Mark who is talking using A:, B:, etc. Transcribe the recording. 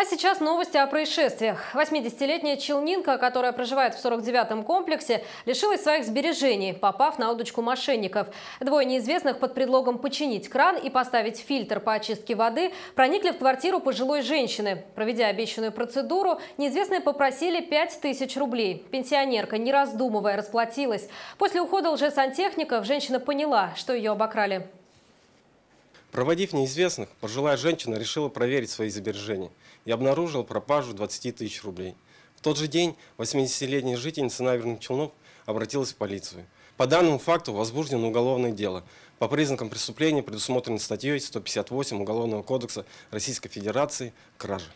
A: А сейчас новости о происшествиях. 80-летняя Челнинка, которая проживает в 49-м комплексе, лишилась своих сбережений, попав на удочку мошенников. Двое неизвестных под предлогом починить кран и поставить фильтр по очистке воды проникли в квартиру пожилой женщины. Проведя обещанную процедуру, неизвестные попросили 5 тысяч рублей. Пенсионерка, не раздумывая, расплатилась. После ухода лжесантехников женщина поняла, что ее обокрали.
B: Проводив неизвестных, пожилая женщина решила проверить свои сбережения и обнаружила пропажу 20 тысяч рублей. В тот же день 80-летняя жительница Наверных Челнов обратилась в полицию. По данному факту возбуждено уголовное дело.
C: По признакам преступления предусмотрено статьей 158 Уголовного кодекса Российской Федерации «Кража».